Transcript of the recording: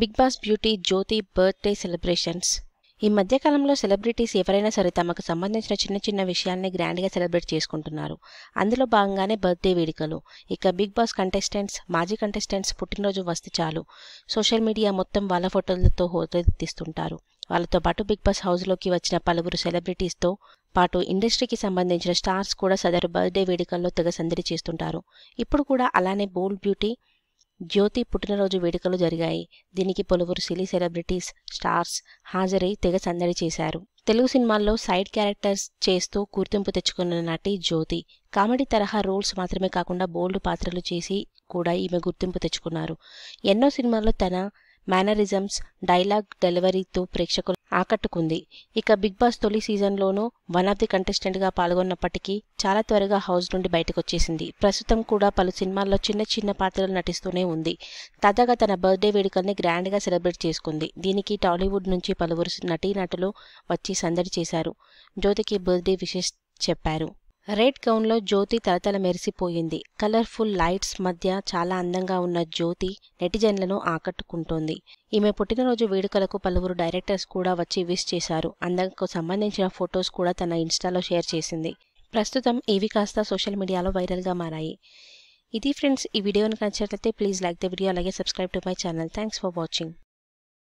big Boss beauty Jyothi birthday celebrations ఈ మధ్యకాలంలో celebrities ఎవరైనా సరే తమకు సంబంధించిన చిన్న చిన్న విషయాన్ని గ్రాండ్గా సెలబ్రేట్ చేసుకుంటున్నారు అందులో భాగంగానే బర్త్డే వేడుకలు ఇక బిగ్ బాస్ కంటెస్టెంట్స్ మాజీ కంటెస్టెంట్స్ పుట్టినరోజు వస్తే చాలు సోషల్ మీడియా మొత్తం వాళ్ళ ఫోటోలతో తీస్తుంటారు వాళ్ళతో పాటు బిగ్ బాస్ హౌస్లోకి వచ్చిన పలువురు సెలబ్రిటీస్తో పాటు ఇండస్ట్రీకి సంబంధించిన స్టార్స్ కూడా సదరు బర్త్డే వేడుకల్లో తెగ సందడి చేస్తుంటారు ఇప్పుడు కూడా అలానే బోల్డ్ బ్యూటీ జ్యోతి పుట్టినరోజు వేడుకలు జరిగాయి దీనికి పలువురు సిలీ సెలబ్రిటీస్ స్టార్స్ హాజరై తెగ సందడి చేశారు తెలుగు సినిమాల్లో సైడ్ క్యారెక్టర్స్ చేస్తూ గుర్తింపు తెచ్చుకున్న నటి జ్యోతి కామెడీ తరహా రోల్స్ మాత్రమే కాకుండా బోల్డ్ పాత్రలు చేసి కూడా ఈమె గుర్తింపు తెచ్చుకున్నారు ఎన్నో సినిమాల్లో తన మేనరిజమ్స్ డైలాగ్ డెలివరీతో ప్రేక్షకులు ఆకట్టుకుంది ఇక బిగ్ బాస్ తొలి సీజన్లోనూ వన్ ఆఫ్ ది కంటెస్టెంట్గా పాల్గొన్నప్పటికీ చాలా త్వరగా హౌస్ నుండి బయటకు వచ్చేసింది ప్రస్తుతం కూడా పలు సినిమాల్లో చిన్న చిన్న పాత్రలు నటిస్తూనే ఉంది తాజాగా తన బర్త్డే వేడుకల్ని గ్రాండ్గా సెలబ్రేట్ చేసుకుంది దీనికి టాలీవుడ్ నుంచి పలువురు నటీనటులు వచ్చి సందడి చేశారు జ్యోతికి బర్త్డే విషెస్ చెప్పారు రెడ్ గౌన్లో జ్యోతి తలతల మెరిసిపోయింది కలర్ఫుల్ లైట్స్ మధ్య చాలా అందంగా ఉన్న జ్యోతి నెటిజన్లను ఆకట్టుకుంటోంది ఈమె పుట్టినరోజు వేడుకలకు పలువురు డైరెక్టర్స్ కూడా వచ్చి విష్ చేశారు అందంకు సంబంధించిన ఫొటోస్ కూడా తన ఇన్స్టాలో షేర్ చేసింది ప్రస్తుతం ఇవి కాస్త సోషల్ మీడియాలో వైరల్గా మారాయి ఇది ఫ్రెండ్స్ ఈ వీడియోని నచ్చినట్లయితే ప్లీజ్ లైక్ ద వీడియో అలాగే subscribe to my channel thanks for watching